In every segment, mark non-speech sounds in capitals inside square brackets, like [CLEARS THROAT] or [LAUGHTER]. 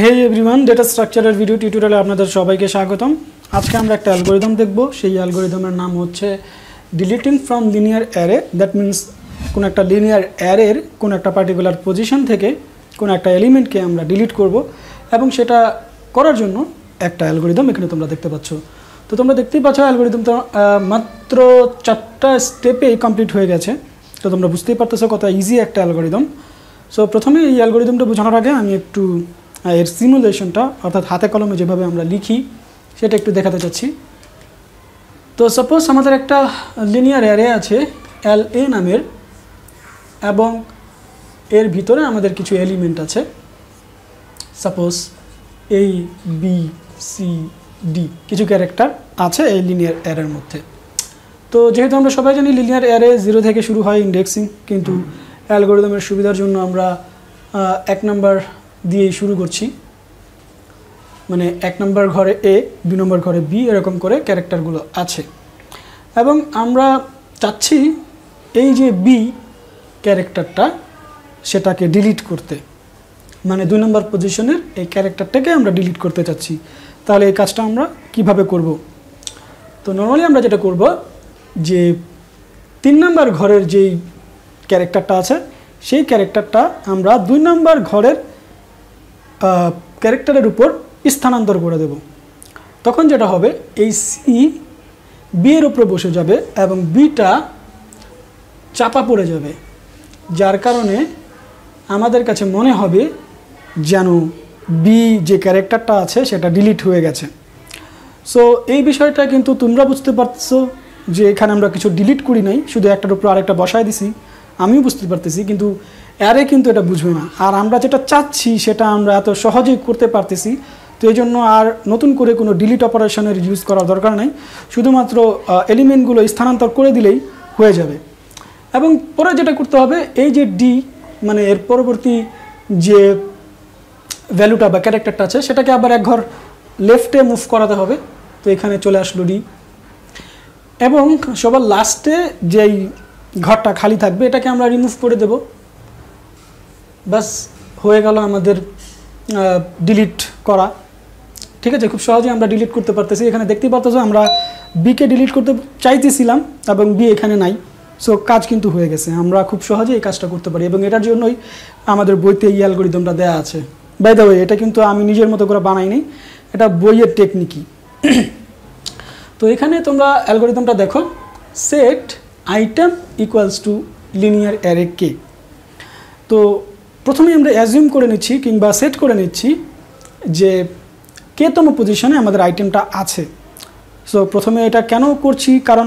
হে everyone data স্ট্রাকচারের video টিউটোরিয়ালে আপনাদের সবাইকে স্বাগতম আজকে আমরা একটা অ্যালগোরিদম দেখব সেই অ্যালগোরিদমের নাম হচ্ছে deleting from linear array that means কোন একটা লিনিয়ার অ্যারের কোন একটা পার্টিকুলার পজিশন থেকে কোন একটা এলিমেন্টকে আমরা ডিলিট করব এবং সেটা করার জন্য একটা অ্যালগোরিদম এখানে তোমরা দেখতে পাচ্ছ তো তোমরা দেখতেই পাচ্ছ অ্যালগোরিদম তো মাত্র চারটা স্টেপেই কমপ্লিট হয়ে গেছে তো তোমরা বুঝতেই পারতেছো কত ইজি একটা অ্যালগোরিদম সো প্রথমে এই অ্যালগোরিদমটা বোঝানোর আগে আমি একটু এর সিমুলেশনটা অর্থাৎ হাতে কলমে যেভাবে আমরা লিখি সেটা একটু দেখাতে চাচ্ছি তো সাপোজ আমাদের একটা লিনিয়ার অ্যারে আছে এল এ নামের এবং এর ভিতরে আমাদের কিছু এলিমেন্ট আছে সাপোজ এই বি সি ডি কিছু ক্যারেক্টার আছে এই লিনিয়ার অ্যারের মধ্যে তো যেহেতু আমরা সবাই জানি লিনিয়ার অ্যারে জিরো থেকে শুরু হয় ইন্ডেক্সিং কিন্তু অ্যালগোরিদমের সুবিধার জন্য আমরা এক নাম্বার দিয়ে শুরু করছি মানে এক নম্বর ঘরে এ দুই নম্বর ঘরে বি এরকম করে ক্যারেক্টারগুলো আছে এবং আমরা চাচ্ছি এই যে বি ক্যারেক্টারটা সেটাকে ডিলিট করতে মানে দুই নম্বর পজিশনের এই ক্যারেক্টারটাকে আমরা ডিলিট করতে চাচ্ছি তাহলে এই কাজটা আমরা কিভাবে করব তো নর্মালি আমরা যেটা করব যে তিন নম্বর ঘরের যেই ক্যারেক্টারটা আছে সেই ক্যারেক্টারটা আমরা দুই নম্বর ঘরের ক্যারেক্টারের উপর স্থানান্তর করে দেব তখন যেটা হবে এই সি বি এর উপরে বসে যাবে এবং বিটা চাপা পড়ে যাবে যার কারণে আমাদের কাছে মনে হবে যেন বি যে ক্যারেক্টারটা আছে সেটা ডিলিট হয়ে গেছে সো এই বিষয়টা কিন্তু তোমরা বুঝতে পারছো যে এখানে আমরা কিছু ডিলিট করি নাই শুধু একটার উপর আরেকটা বসায় দিছি আমিও বুঝতে পারতেছি কিন্তু এরাই কিন্তু এটা বুঝবে না আর আমরা যেটা চাচ্ছি সেটা আমরা এত সহজেই করতে পারতেছি তো এই জন্য আর নতুন করে কোনো ডিলিট অপারেশনের ইউজ করার দরকার নেই শুধুমাত্র এলিমেন্টগুলো স্থানান্তর করে দিলেই হয়ে যাবে এবং পরে যেটা করতে হবে এই যে ডি মানে এর পরবর্তী যে ভ্যালুটা বা ক্যারেক্টারটা আছে সেটাকে আবার একঘর লেফটে মুভ করাতে হবে তো এখানে চলে আসলো ডি এবং সবার লাস্টে যেই ঘরটা খালি থাকবে এটাকে আমরা রিমুভ করে দেবো ব্যাস হয়ে গেল আমাদের ডিলিট করা ঠিক আছে খুব সহজে আমরা ডিলিট করতে পারতেছি এখানে দেখতে পারতেছো আমরা বিকে ডিলিট করতে চাইতেছিলাম এবং বি এখানে নাই সো কাজ কিন্তু হয়ে গেছে আমরা খুব সহজে এই কাজটা করতে পারি এবং এটার জন্যই আমাদের বইতে এই অ্যালগোরিদমটা দেওয়া আছে বাই দা ওয়ে এটা কিন্তু আমি নিজের মতো করে বানাইনি এটা বইয়ের টেকনিকই [CLEARS THROAT] তো এখানে তোমরা অ্যালগোরিদমটা দেখো set item equals to linear array K তো প্রথমে আমরা অ্যাজিউম করে নিচ্ছি কিংবা সেট করে নিচ্ছি যে কেতম পজিশনে আমাদের আইটেমটা আছে সো প্রথমে এটা কেন করছি কারণ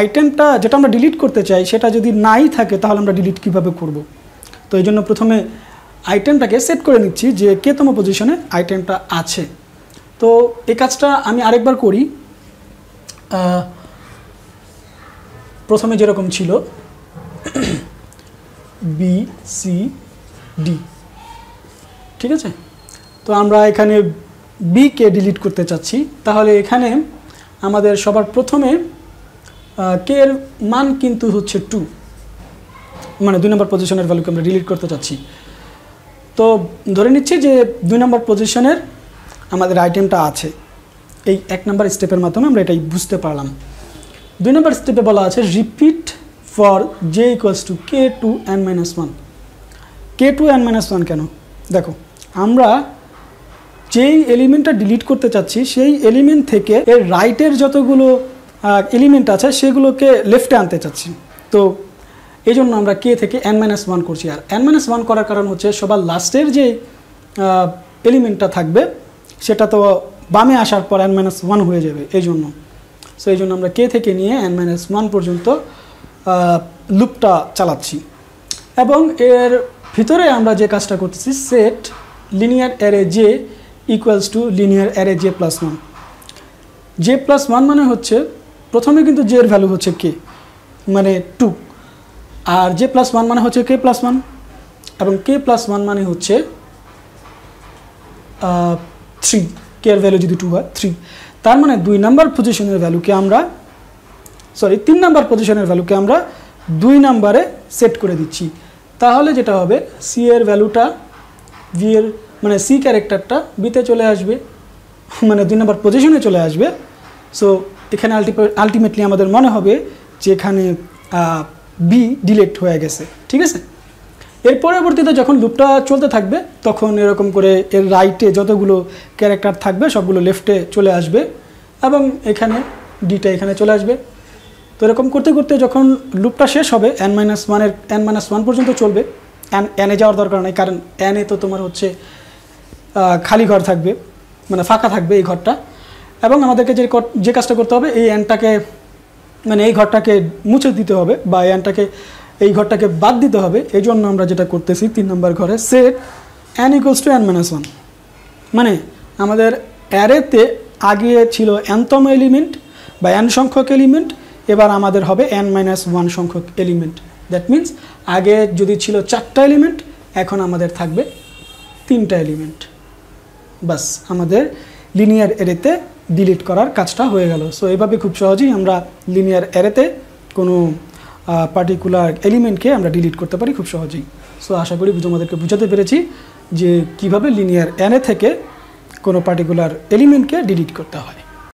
আইটেমটা যেটা আমরা ডিলিট করতে চাই সেটা যদি নাই থাকে তাহলে আমরা ডিলিট কিভাবে করব। তো এই জন্য প্রথমে আইটেমটাকে সেট করে নিচ্ছি যে কেতম পজিশনে আইটেমটা আছে তো এই কাজটা আমি আরেকবার করি প্রথমে যেরকম ছিল বি [CLEARS THROAT] সি ডি ঠিক আছে তো আমরা এখানে বিকে ডিলিট করতে চাচ্ছি তাহলে এখানে আমাদের সবার প্রথমে কে এর মান কিন্তু হচ্ছে টু মানে দুই নম্বর পজিশনের ভ্যালুকে আমরা ডিলিট করতে চাচ্ছি তো ধরে নিচ্ছি যে দুই নম্বর পজিশনের আমাদের আইটেমটা আছে এই এক নম্বর স্টেপের মাধ্যমে আমরা এটাই বুঝতে পারলাম দুই নম্বর স্টেপে বলা আছে repeat for J equals to K to N minus one K to N minus one কেন দেখো আমরা যেই এলিমেন্টটা ডিলিট করতে চাচ্ছি সেই এলিমেন্ট থেকে এর রাইটের যতগুলো এলিমেন্ট আছে সেগুলোকে লেফটে আনতে চাচ্ছি তো এই জন্য আমরা কে থেকে এন মাইনাস ওয়ান করছি আর এন মাইনাস ওয়ান করার কারণ হচ্ছে সবার লাস্টের যে এলিমেন্টটা থাকবে সেটা তো বামে আসার পর এন মাইনাস ওয়ান হয়ে যাবে এই জন্য সো এই জন্য আমরা কে থেকে নিয়ে এন মাইনাস ওয়ান পর্যন্ত লুপটা চালাচ্ছি এবং এর ভিতরে আমরা যে কাজটা করতেছি set linear array J equals to linear array J plus one J plus one মানে হচ্ছে প্রথমে কিন্তু জে এর ভ্যালু হচ্ছে কে মানে টু আর জে প্লাস ওয়ান মানে হচ্ছে কে প্লাস ওয়ান এবং কে প্লাস ওয়ান মানে হচ্ছে থ্রি কে এর ভ্যালু যদি টু হয় থ্রি তার মানে দুই নাম্বার পজিশনের ভ্যালুকে আমরা সরি তিন নাম্বার পজিশনের ভ্যালুকে আমরা দুই নাম্বারে সেট করে দিচ্ছি তাহলে যেটা হবে সি এর ভ্যালুটা ভি এর মানে সি ক্যারেক্টারটা বিতে চলে আসবে মানে দুই নম্বর পজিশনে চলে আসবে সো এখানে আলটিমেটলি আমাদের মনে হবে যে এখানে বি ডিলেক্ট হয়ে গেছে ঠিক আছে এর পরবর্তীতে যখন লুপটা চলতে থাকবে তখন এরকম করে এর রাইটে যতগুলো ক্যারেক্টার থাকবে সবগুলো লেফটে চলে আসবে এবং এখানে ডিটা এখানে চলে আসবে তো এরকম করতে করতে যখন লুপটা শেষ হবে এন মাইনাস ওয়ানের এন মাইনাস ওয়ান পর্যন্ত চলবে এন এনে যাওয়ার দরকার নেই কারণ এনে তো তোমার হচ্ছে খালি ঘর থাকবে মানে ফাঁকা থাকবে এই ঘরটা এবং আমাদেরকে যে যে কাজটা করতে হবে এই এনটাকে মানে এই ঘরটাকে মুছে দিতে হবে বা এই এনটাকে এই ঘরটাকে বাদ দিতে হবে এই জন্য আমরা যেটা করতেছি তিন নম্বর ঘরে set N equals to N minus one মানে আমাদের অ্যারেতে আগে ছিল অ্যানতম এলিমেন্ট বা অ্যান সংখ্যক এলিমেন্ট এবার আমাদের হবে এন মাইনাস ওয়ান সংখ্যক এলিমেন্ট দ্যাট মিন্স আগে যদি ছিল চারটা এলিমেন্ট এখন আমাদের থাকবে তিনটা এলিমেন্ট বাস আমাদের লিনিয়ার এরেতে ডিলিট করার কাজটা হয়ে গেল সো এইভাবে খুব সহজেই আমরা লিনিয়ার এরেতে কোনো পার্টিকুলার এলিমেন্টকে আমরা ডিলিট করতে পারি খুব সহজেই সো আশা করি আমাদেরকে বুঝাতে পেরেছি যে কিভাবে লিনিয়ার এনে থেকে কোনো পার্টিকুলার এলিমেন্টকে ডিলিট করতে হয়